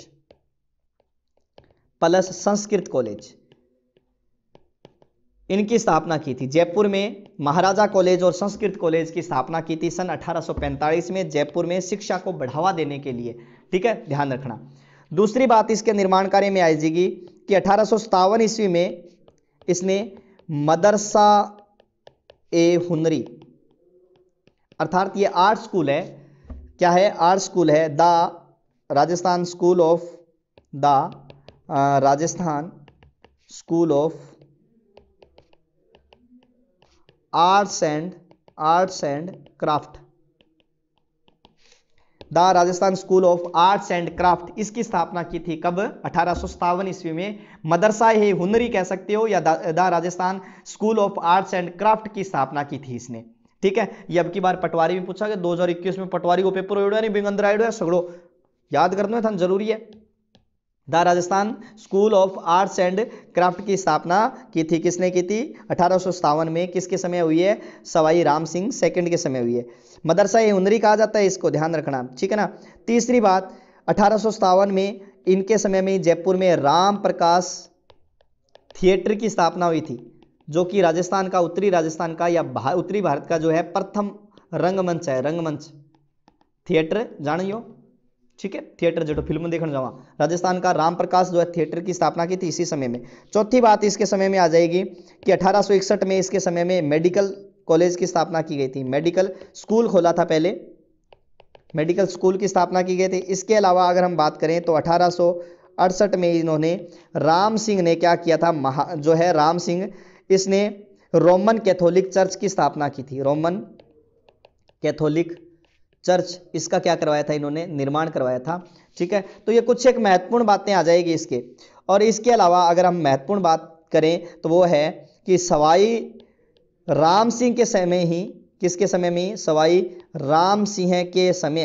[SPEAKER 1] plus Sanskrit college इनकी स्थापना की थी जयपुर में महाराजा कॉलेज और संस्कृत कॉलेज की स्थापना की थी सन 1845 में जयपुर में शिक्षा को बढ़ावा देने के लिए ठीक है ध्यान रखना दूसरी बात इसके निर्माण कार्य में आई जाएगी कि अठारह ईस्वी में इसने मदरसा ए हुनरी अर्थात ये आर्ट स्कूल है क्या है आर्ट स्कूल है the Rajasthan school of the Rajasthan school of arts and arts and craft the Rajasthan school of arts and craft इसकी स्थापना की थी कब अठारह ईस्वी में मदरसा ही हुनरी कह सकते हो या the Rajasthan school of arts and craft की स्थापना की थी इसने ठीक है ये अब की बार पटवारी में पूछा गया 2021 में पटवारी को पेपर उड़ा नहीं बिंग अंदर है सगड़ो याद करना था जरूरी है the Rajasthan school of arts and craft की स्थापना की थी किसने की थी अठारह में किसके समय हुई है सवाई राम सिंह सेकंड के समय हुई है मदरसा ये हुनरी कहा जाता है इसको ध्यान रखना ठीक है ना तीसरी बात अठारह में इनके समय में जयपुर में राम प्रकाश थिएटर की स्थापना हुई थी जो कि राजस्थान का उत्तरी राजस्थान का या भा, उत्तरी भारत का जो है प्रथम रंगमंच है रंगमंच थिएटर जानियो ठीक है थिएटर जो फिल्म तो देखने जावा राजस्थान का राम प्रकाश जो है थिएटर की स्थापना की थी इसी समय में चौथी बात इसके समय में आ जाएगी कि 1861 में इसके समय में मेडिकल कॉलेज की स्थापना की गई थी मेडिकल स्कूल खोला था पहले मेडिकल स्कूल की स्थापना की गई थी इसके अलावा अगर हम बात करें तो अठारह में इन्होंने राम सिंह ने क्या किया था महा जो है राम सिंह इसने रोमन कैथोलिक चर्च की स्थापना की थी रोमन कैथोलिक चर्च इसका क्या करवाया था इन्होंने निर्माण करवाया था ठीक है तो ये कुछ एक महत्वपूर्ण बातें आ जाएगी इसके और इसके अलावा अगर हम महत्वपूर्ण बात करें तो वो है कि सवाई राम सिंह के समय ही किसके समय में सवाई राम सिंह के समय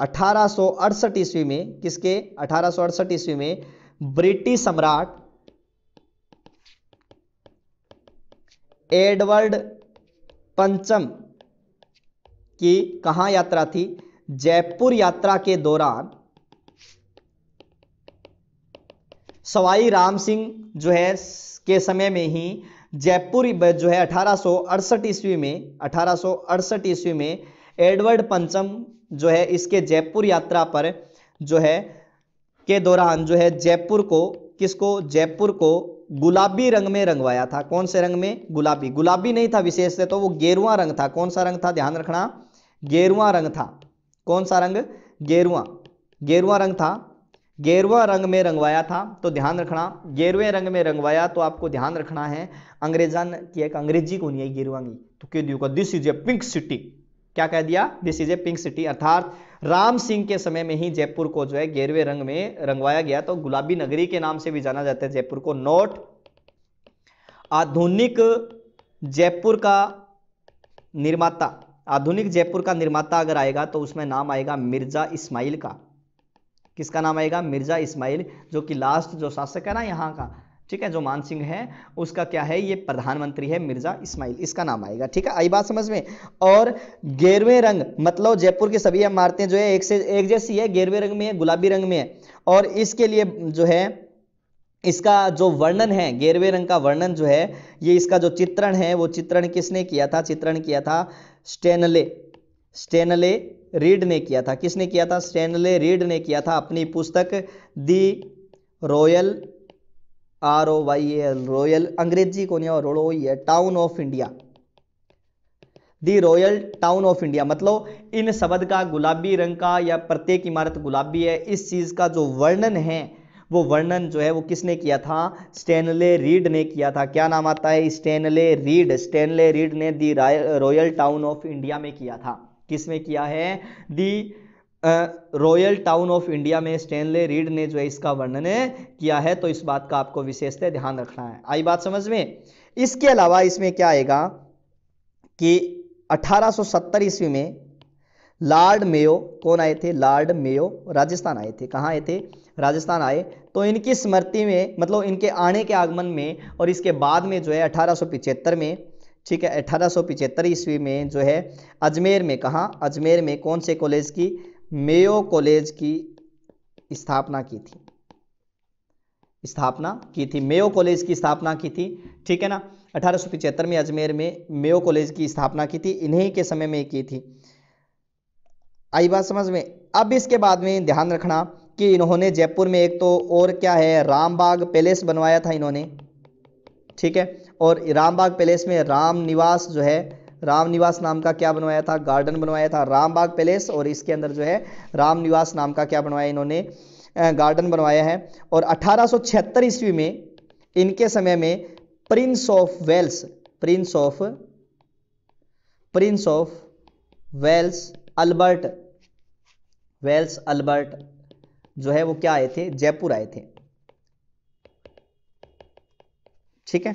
[SPEAKER 1] अठारह ईस्वी में किसके अठारह ईस्वी में ब्रिटिश सम्राट एडवर्ड पंचम कि कहाँ यात्रा थी जयपुर यात्रा के दौरान सवाई राम सिंह जो है के समय में ही जयपुर जो है अठारह ईस्वी में अठारह ईस्वी में एडवर्ड पंचम जो है इसके जयपुर यात्रा पर जो है के दौरान जो है जयपुर को किसको जयपुर को गुलाबी रंग में रंगवाया था कौन से रंग में गुलाबी गुलाबी नहीं था विशेष से तो वो गेरुआ रंग था कौन सा रंग था ध्यान रखना गेरुआ रंग था कौन सा रंग गेरुआ गेरुआ रंग था गेरुआ रंग में रंगवाया था तो ध्यान रखना गेरुए रंग में रंगवाया तो आपको ध्यान रखना है अंग्रेजन की एक अंग्रेजी को नहीं है गेरुआंगी तो क्यों दियो this is a pink city क्या कह दिया this is a pink city अर्थात राम सिंह के समय में ही जयपुर को जो है गेरवे रंग में रंगवाया गया तो गुलाबी नगरी के नाम से भी जाना जाता है जयपुर को नोट आधुनिक जयपुर का निर्माता आधुनिक जयपुर का निर्माता अगर आएगा तो उसमें नाम आएगा मिर्जा इस्माइल का किसका नाम आएगा मिर्जा इस्माइल जो कि लास्ट जो शासक है ना यहाँ का ठीक है जो मानसिंह है उसका क्या है ये प्रधानमंत्री है मिर्जा इस्माइल इसका नाम आएगा ठीक है आई बात समझ में और गेरवे रंग मतलब जयपुर की सभी इमारतें जो है एक से एक जैसी है गेरवे रंग में है गुलाबी रंग में है और इसके लिए जो है इसका जो वर्णन है गेरवे रंग का वर्णन जो है ये इसका जो चित्रण है वो चित्रण किसने किया था चित्रण किया था स्टेनले स्टेनले रीड ने किया था किसने किया था स्टेनले रीड ने किया था अपनी पुस्तक the royal R O Y L royal अंग्रेजी को नहीं रोड़ो है town of India the royal town of India मतलब इन शब्द का गुलाबी रंग का या प्रत्येक इमारत गुलाबी है इस चीज का जो वर्णन है वो वर्णन जो है वो किसने किया था स्टेनले रीड ने किया था क्या नाम आता है स्टेनले रीड स्टेनले रीड ने the royal town of India में किया था किसमें किया है the royal town of India में स्टेनले रीड ने जो है इसका वर्णन किया है तो इस बात का आपको विशेषतः ध्यान रखना है आई बात समझ में इसके अलावा इसमें क्या आएगा कि 1870 ईस्वी में लार्ड मेयो कौन आए थे लार्ड मेयो राजस्थान आए थे कहाँ आए थे राजस्थान आए तो इनकी स्मृति में मतलब इनके आने के आगमन में और इसके बाद में जो है अठारह में ठीक है अठारह ईस्वी में जो है अजमेर में कहाँ अजमेर में कौन से कॉलेज की मेयो कॉलेज की स्थापना की थी स्थापना की थी मेयो कॉलेज की स्थापना की थी ठीक है ना अठारह में अजमेर में मेयो कॉलेज की स्थापना की थी इन्हीं के समय में की थी आई बात समझ में अब इसके बाद में ध्यान रखना कि इन्होंने जयपुर में एक तो और क्या है रामबाग पैलेस बनवाया था इन्होंने ठीक है और रामबाग पैलेस में राम निवास जो है राम निवास नाम का क्या बनवाया था गार्डन बनवाया था रामबाग पैलेस और इसके अंदर जो है राम निवास नाम का क्या बनवाया इन्होंने गार्डन बनवाया है और अठारह ईस्वी में इनके समय में prince of Wales prince of prince of Wales Albert Wales Albert जो है वो क्या आए थे जयपुर आए थे ठीक है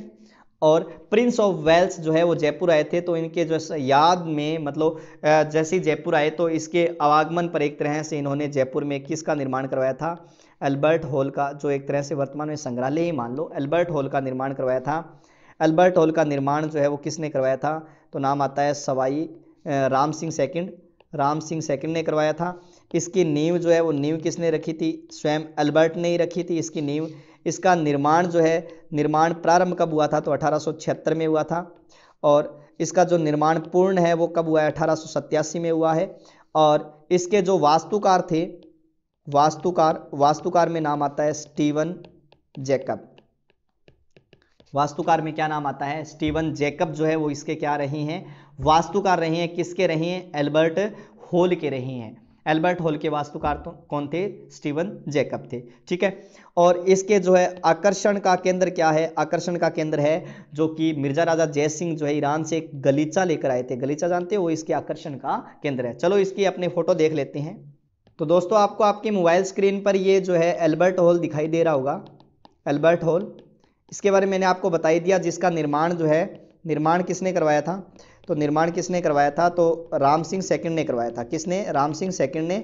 [SPEAKER 1] और प्रिंस ऑफ वेल्स जो है वो जयपुर आए थे तो इनके जो याद में मतलब जैसे जयपुर आए तो इसके आवागमन पर एक तरह से इन्होंने जयपुर में किसका निर्माण करवाया था अल्बर्ट हॉल का जो एक तरह से वर्तमान में संग्रहालय ही मान लो अल्बर्ट हॉल का निर्माण करवाया था अल्बर्ट हॉल का निर्माण जो है वो किसने करवाया था तो नाम आता है सवाई राम सिंह सेकेंड राम सिंह सेकंड ने करवाया था इसकी नींव जो है वो नींव किसने रखी थी स्वयं अल्बर्ट ने ही रखी थी इसकी नींव इसका निर्माण जो है निर्माण प्रारंभ कब हुआ था तो अठारह में हुआ था और इसका जो निर्माण पूर्ण है वो कब हुआ है अठारह में हुआ है और इसके जो वास्तुकार थे वास्तुकार वास्तुकार में नाम आता है स्टीवन जैकब वास्तुकार में क्या नाम आता है स्टीवन जैकब जो है वो इसके क्या रहे हैं वास्तुकार रहे हैं किसके रहे हैं एल्बर्ट होल के रहे हैं एल्बर्ट होल के वास्तुकार तो कौन थे स्टीवन जैकब थे ठीक है और इसके जो है आकर्षण का केंद्र क्या है आकर्षण का केंद्र है जो कि मिर्जा राजा जय सिंह जो है ईरान से एक गलीचा लेकर आए थे गलीचा जानते हो इसके आकर्षण का केंद्र है चलो इसकी अपने फोटो देख लेते हैं तो दोस्तों आपको आपके मोबाइल स्क्रीन पर ये जो है एल्बर्ट हॉल दिखाई दे रहा होगा एल्बर्ट हॉल इसके बारे में मैंने आपको बताई दिया जिसका निर्माण जो है निर्माण किसने करवाया था तो निर्माण किसने करवाया था तो राम सिंह सेकंड ने करवाया था किसने राम सिंह सेकंड ने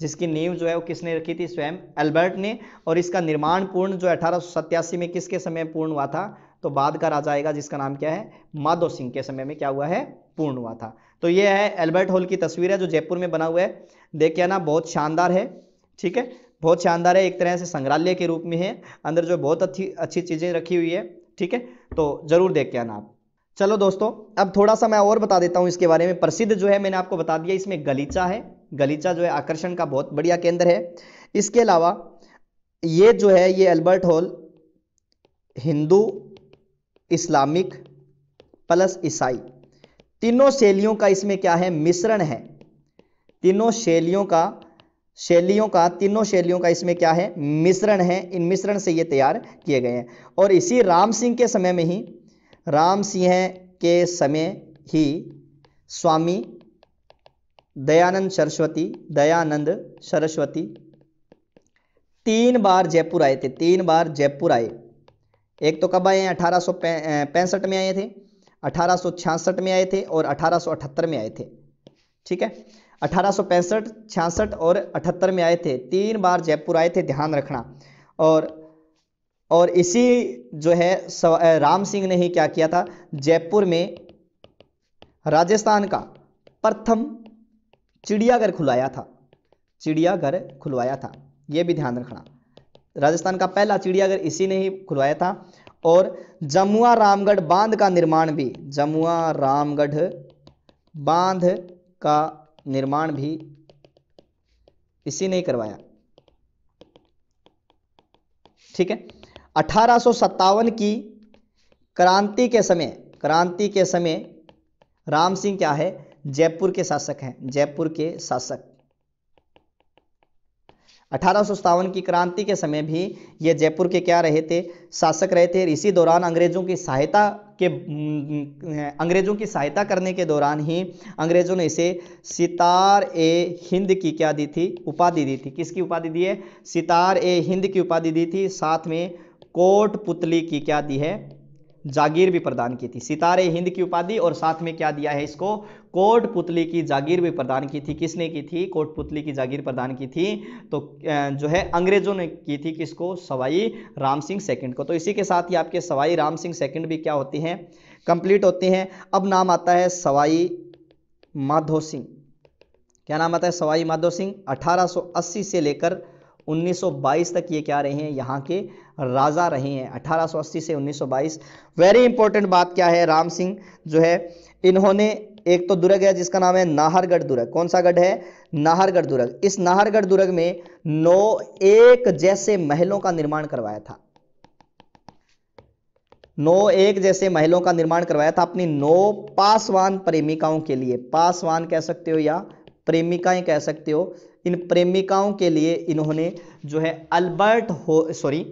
[SPEAKER 1] जिसकी नींव जो है वो किसने रखी थी स्वयं एल्बर्ट ने और इसका निर्माण पूर्ण जो अठारह में किसके समय पूर्ण हुआ था तो बाद का राजा आएगा जिसका नाम क्या है माधो सिंह के समय में क्या हुआ है पूर्ण हुआ था तो ये है एल्बर्ट हॉल की तस्वीर है जो जयपुर में बना हुआ है देख के ना बहुत शानदार है ठीक है बहुत शानदार है एक तरह से संग्रहालय के रूप में है अंदर जो बहुत अच्छी अच्छी चीज़ें रखी हुई है ठीक है तो ज़रूर देख के आना आप चलो दोस्तों अब थोड़ा सा मैं और बता देता हूँ इसके बारे में प्रसिद्ध जो है मैंने आपको बता दिया इसमें गलीचा है गलीचा जो है आकर्षण का बहुत बढ़िया केंद्र है इसके अलावा ये जो है ये Albert hall Hindu Islamic plus ईसाई तीनों शैलियों का इसमें क्या है मिश्रण है तीनों शैलियों का शैलियों का तीनों शैलियों का इसमें क्या है मिश्रण है इन मिश्रण से ये तैयार किए गए हैं और इसी राम सिंह के समय में ही राम सिंह के समय ही स्वामी दयानंद सरस्वती दयानंद सरस्वती तीन बार जयपुर आए थे तीन बार जयपुर आए एक तो कब आए हैं अठारह पैंसठ में आए थे अठारह में आए थे और अठारह में आए थे ठीक है अठारह 66 और अठहत्तर में आए थे तीन बार जयपुर आए थे ध्यान रखना और और इसी जो है राम सिंह ने ही क्या किया था जयपुर में राजस्थान का प्रथम चिड़ियाघर खुलवाया था चिड़ियाघर खुलवाया था यह भी ध्यान रखना राजस्थान का पहला चिड़ियाघर इसी ने ही खुलवाया था और जमुआ रामगढ़ बांध का निर्माण भी जमुआ रामगढ़ बांध का निर्माण भी इसी ने ही करवाया ठीक है अठारह की क्रांति के समय क्रांति के समय राम सिंह क्या है जयपुर के शासक हैं जयपुर के शासक अठारह की क्रांति के समय भी ये जयपुर के क्या रहे थे शासक रहे थे इसी दौरान अंग्रेजों की सहायता के अंग्रेजों की सहायता करने के दौरान ही अंग्रेजों ने इसे सितार ए हिंद की क्या दी थी उपाधि दी थी किसकी उपाधि दी है सितार ए हिंद की उपाधि दी थी साथ में कोट पुतली की क्या दी है जागीर भी प्रदान की थी सितारे हिंद की उपाधि और साथ में क्या दिया है इसको कोट पुतली की जागीर भी प्रदान की थी किसने की थी कोट पुतली की जागीर प्रदान की थी तो जो है अंग्रेजों ने की थी किसको सवाई राम सिंह सेकंड को तो इसी के साथ ही आपके सवाई राम सिंह सेकंड भी क्या होती हैं कंप्लीट होती हैं अब नाम आता है सवाई माधो सिंह क्या नाम आता है सवाई माधो सिंह अठारह से लेकर 1922 तक ये क्या रहे हैं यहाँ के राजा रहे हैं 1880 से 1922 वेरी इंपॉर्टेंट बात क्या है राम सिंह जो है इन्होंने एक तो दुर्ग है जिसका नाम है नाहरगढ़ दुर्ग कौन सा गढ़ है नाहरगढ़ दुर्ग इस नाहरगढ़ दुर्ग में नौ एक जैसे महलों का निर्माण करवाया था नौ एक जैसे महलों का निर्माण करवाया था अपनी नौ पासवान प्रेमिकाओं के लिए पासवान कह सकते हो या प्रेमिकाएं कह सकते हो इन प्रेमिकाओं के लिए इन्होंने जो है अल्बर्ट हो सॉरी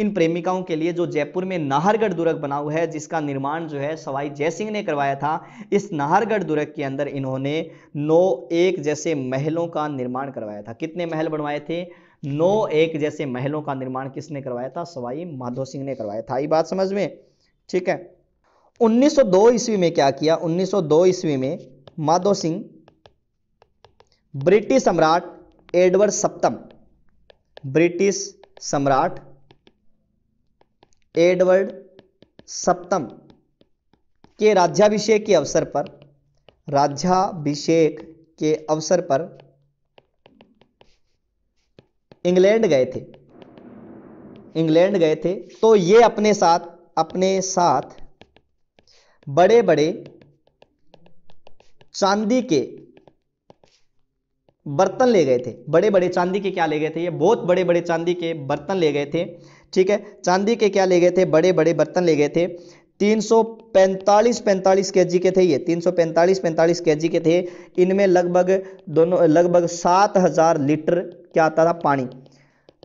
[SPEAKER 1] इन प्रेमिकाओं के लिए जो जयपुर में नाहरगढ़ दुर्ग बना हुआ है जिसका निर्माण जो है सवाई जयसिंह ने करवाया था इस नाहरगढ़ दुर्ग के अंदर इन्होंने नौ एक जैसे महलों का निर्माण करवाया था कितने महल बनवाए थे नौ एक जैसे महलों का निर्माण किसने करवाया था सवाई माधो सिंह ने करवाया था ये बात समझ में ठीक है 1902 ईस्वी में क्या किया 1902 ईस्वी में माधो सिंह ब्रिटिश सम्राट एडवर्ड सप्तम ब्रिटिश सम्राट एडवर्ड सप्तम के राज्याभिषेक के अवसर पर राज्याभिषेक के अवसर पर इंग्लैंड गए थे इंग्लैंड गए थे तो ये अपने साथ अपने साथ बड़े बड़े चांदी के बर्तन ले गए थे बड़े बड़े चांदी के क्या ले गए थे ये बहुत बड़े बड़े चांदी के बर्तन ले गए थे ठीक है चांदी के क्या ले गए थे बड़े बड़े बर्तन ले गए थे 345 45 पैंतालीस के थे ये 345 45 पैंतालीस के थे इनमें लगभग दोनों लगभग 7000 लीटर क्या आता था पानी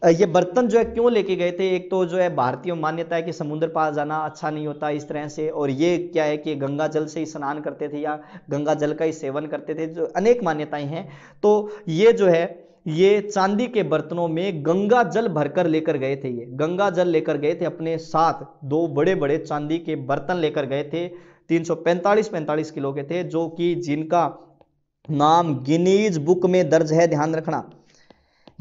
[SPEAKER 1] ये बर्तन जो है क्यों लेके गए थे एक तो जो है भारतीय मान्यता है कि समुद्र पार जाना अच्छा नहीं होता इस तरह से और ये क्या है कि गंगा जल से ही स्नान करते थे या गंगा जल का ही सेवन करते थे जो अनेक मान्यताएं हैं तो ये जो है ये चांदी के बर्तनों में गंगा जल भरकर लेकर गए थे ये गंगा जल लेकर गए थे अपने साथ दो बड़े बड़े चांदी के बर्तन लेकर गए थे 345 45 किलो के थे जो कि जिनका नाम गिनीज बुक में दर्ज है ध्यान रखना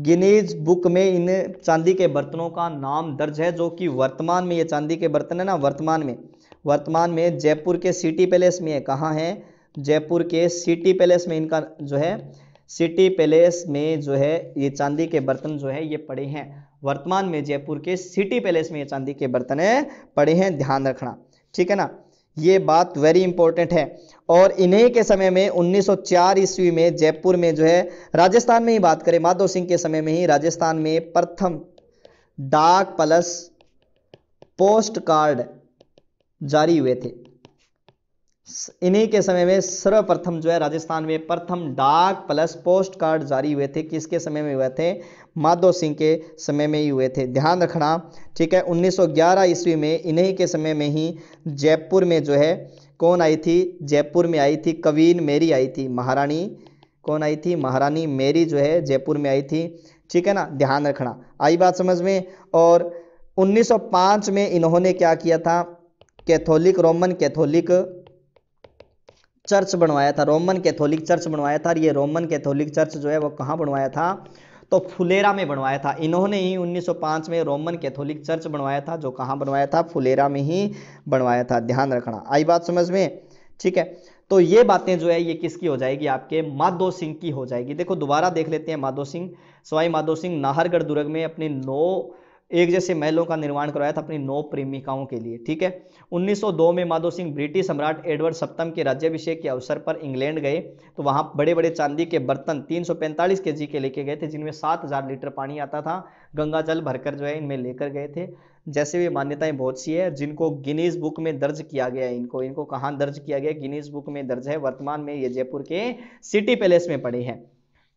[SPEAKER 1] गिनीज बुक में इन चांदी के बर्तनों का नाम दर्ज है जो कि वर्तमान में ये चांदी के बर्तन है ना वर्तमान में वर्तमान में जयपुर के सिटी पैलेस में कहाँ है जयपुर के सिटी पैलेस में इनका जो है सिटी पैलेस में जो है ये चांदी के बर्तन जो है ये पड़े हैं वर्तमान में जयपुर के सिटी पैलेस में ये चांदी के बर्तन पड़े हैं ध्यान रखना ठीक है ना ये बात वेरी इंपॉर्टेंट है और इन्हीं के समय में 1904 ईस्वी में जयपुर में जो है राजस्थान में ही बात करें माधव सिंह के समय में ही राजस्थान में प्रथम डाक प्लस पोस्ट कार्ड जारी हुए थे इन्हीं के समय में सर्वप्रथम जो है राजस्थान में प्रथम डाक प्लस पोस्ट कार्ड जारी हुए थे किसके समय में हुए थे माधो सिंह के समय में ही हुए थे ध्यान रखना ठीक है 1911 ईस्वी में इन्हीं के समय में ही जयपुर में जो है कौन आई थी जयपुर में आई थी कवीन मेरी आई थी महारानी कौन आई थी महारानी मेरी जो है जयपुर में आई थी ठीक है ना ध्यान रखना आई बात समझ में और 1905 में इन्होंने क्या किया था कैथोलिक रोमन कैथोलिक चर्च बनवाया था रोमन कैथोलिक चर्च बनवाया था और ये रोमन कैथोलिक चर्च जो है वो कहाँ बनवाया था तो फुलेरा में बनवाया था इन्होंने ही 1905 में रोमन कैथोलिक चर्च बनवाया था जो कहाँ बनवाया था फुलेरा में ही बनवाया था ध्यान रखना आई बात समझ में ठीक है तो ये बातें जो है ये किसकी हो जाएगी आपके माधो सिंह की हो जाएगी देखो दोबारा देख लेते हैं माधो सिंह सवाई माधो सिंह नाहरगढ़ दुर्ग में अपने नौ एक जैसे महलों का निर्माण करवाया था अपनी नौ प्रेमिकाओं के लिए ठीक है 1902 में माधो सिंह ब्रिटिश सम्राट एडवर्ड सप्तम के राज्याभिषेक के अवसर पर इंग्लैंड गए तो वहां बड़े बड़े चांदी के बर्तन 345 केजी के लेके गए थे जिनमें 7000 लीटर पानी आता था गंगा जल भरकर जो है इनमें लेकर गए थे जैसे भी मान्यताएं बहुत सी है जिनको गिनीज बुक में दर्ज किया गया है इनको इनको कहाँ दर्ज किया गया गिनीज बुक में दर्ज है वर्तमान में ये जयपुर के सिटी पैलेस में पड़े हैं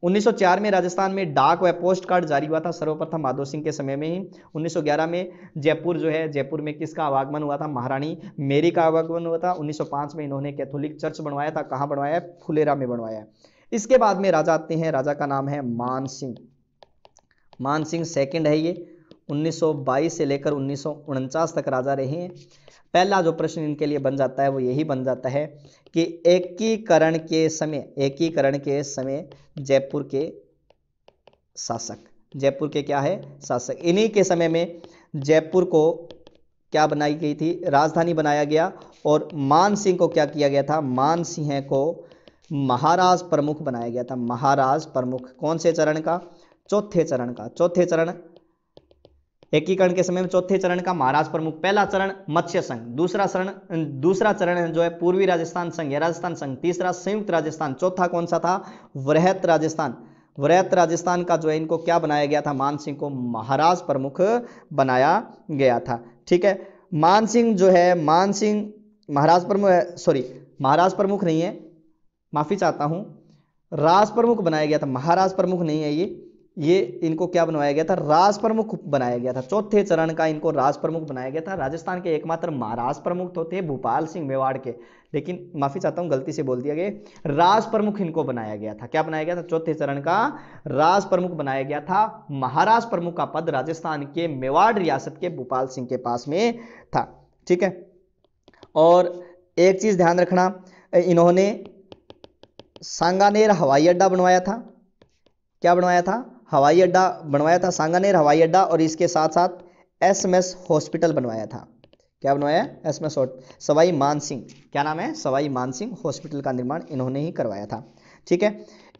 [SPEAKER 1] 1904 में राजस्थान में डाक व पोस्ट कार्ड जारी हुआ था सर्वप्रथम माधो सिंह के समय में ही 1911 में जयपुर जो है जयपुर में किसका आवागमन हुआ था महारानी मेरी का आवागमन हुआ था 1905 में इन्होंने कैथोलिक चर्च बनवाया था कहाँ बनवाया है फुलेरा में बनवाया है इसके बाद में राजा आते हैं राजा का नाम है मान सिंह मान सिंह सेकेंड है ये उन्नीस से लेकर उन्नीस तक राजा रहे हैं पहला जो प्रश्न इनके लिए बन जाता है वो यही बन जाता है कि एकीकरण के समय एकीकरण के समय जयपुर के शासक जयपुर के क्या है शासक इन्हीं के समय में जयपुर को क्या बनाई गई थी राजधानी बनाया गया और मान सिंह को क्या किया गया था मान सिंह को महाराज प्रमुख बनाया गया था महाराज प्रमुख कौन से चरण का चौथे चरण का चौथे चरण एकीकरण के समय में चौथे चरण का महाराज प्रमुख पहला चरण मत्स्य संघ दूसरा चरण दूसरा चरण जो है पूर्वी राजस्थान संघ या राजस्थान संघ तीसरा संयुक्त राजस्थान चौथा कौन सा था वृहत राजस्थान वृहत राजस्थान का जो है इनको क्या बनाया गया था मान सिंह को महाराज प्रमुख बनाया गया था ठीक है मान सिंह जो है मान सिंह महाराज प्रमुख सॉरी महाराज प्रमुख नहीं है माफी चाहता हूं राज प्रमुख बनाया गया था महाराज प्रमुख नहीं है ये ये इनको क्या बनवाया गया था राज प्रमुख बनाया गया था चौथे चरण का इनको राज प्रमुख बनाया गया था राजस्थान के एकमात्र महाराज प्रमुख तो थे भोपाल सिंह मेवाड़ के लेकिन माफी चाहता हूं गलती से बोल दिया गया राज प्रमुख इनको बनाया गया था क्या बनाया गया था चौथे चरण का राज प्रमुख बनाया गया था महाराज प्रमुख का पद राजस्थान के मेवाड़ रियासत के भोपाल सिंह के पास में था ठीक है और एक चीज ध्यान रखना इन्होंने सांगानेर हवाई अड्डा बनवाया था क्या बनवाया था हवाई अड्डा बनवाया था सांगानेर हवाई अड्डा और इसके साथ साथ एस एम एस हॉस्पिटल बनवाया था क्या बनवाया एस एम एस सवाई मान सिंह क्या नाम है सवाई मान सिंह हॉस्पिटल का निर्माण इन्होंने ही करवाया था ठीक है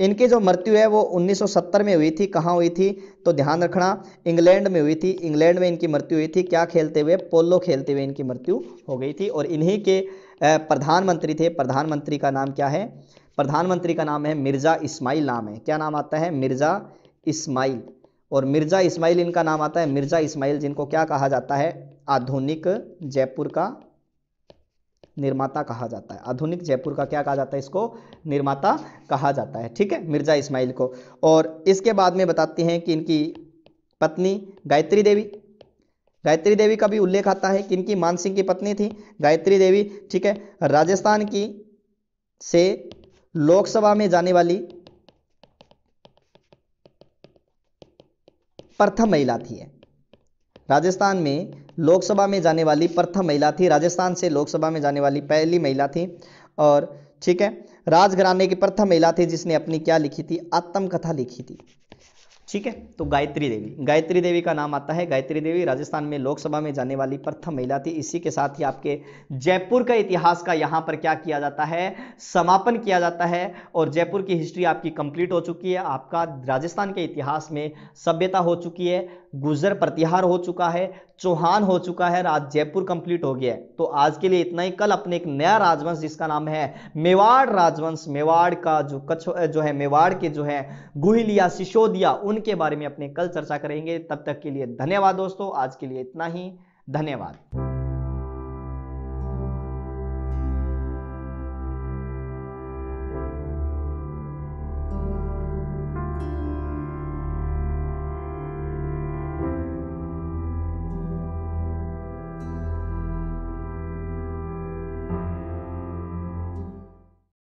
[SPEAKER 1] इनकी जो मृत्यु है वो 1970 में हुई थी कहाँ हुई थी तो ध्यान रखना इंग्लैंड में हुई थी इंग्लैंड में इनकी मृत्यु हुई थी क्या खेलते हुए पोलो खेलते हुए इनकी मृत्यु हो गई थी और इन्हीं के प्रधानमंत्री थे प्रधानमंत्री का नाम क्या है प्रधानमंत्री का नाम है मिर्ज़ा इस्माइल नाम है क्या नाम आता है मिर्ज़ा इस्माइल और मिर्ज़ा इस्माइल इनका नाम आता है मिर्ज़ा इस्माइल जिनको क्या कहा जाता है आधुनिक जयपुर का निर्माता कहा जाता है आधुनिक जयपुर का क्या कहा जाता है इसको निर्माता कहा जाता है ठीक है मिर्ज़ा इस्माइल को और इसके बाद में बताती हैं कि इनकी पत्नी गायत्री देवी गायत्री देवी का भी उल्लेख आता है कि इनकी मानसिंह की पत्नी थी गायत्री देवी ठीक है राजस्थान की से लोकसभा में जाने वाली प्रथम महिला थी राजस्थान में लोकसभा में जाने वाली प्रथम महिला थी राजस्थान से लोकसभा में जाने वाली पहली महिला थी और ठीक है राजघराने की प्रथम महिला थी जिसने अपनी क्या लिखी थी आत्मकथा लिखी थी ठीक है तो गायत्री देवी गायत्री देवी का नाम आता है गायत्री देवी राजस्थान में लोकसभा में जाने वाली प्रथम महिला थी इसी के साथ ही आपके जयपुर का इतिहास का यहाँ पर क्या किया जाता है समापन किया जाता है और जयपुर की हिस्ट्री आपकी कंप्लीट हो चुकी है आपका राजस्थान के इतिहास में सभ्यता हो चुकी है गुजर प्रतिहार हो चुका है चौहान हो चुका है राज जयपुर कंप्लीट हो गया है तो आज के लिए इतना ही कल अपने एक नया राजवंश जिसका नाम है मेवाड़ राजवंश मेवाड़ का जो कच्छ जो है मेवाड़ के जो है गुहिलिया सिसोदिया उनके बारे में अपने कल चर्चा करेंगे तब तक के लिए धन्यवाद दोस्तों आज के लिए इतना ही धन्यवाद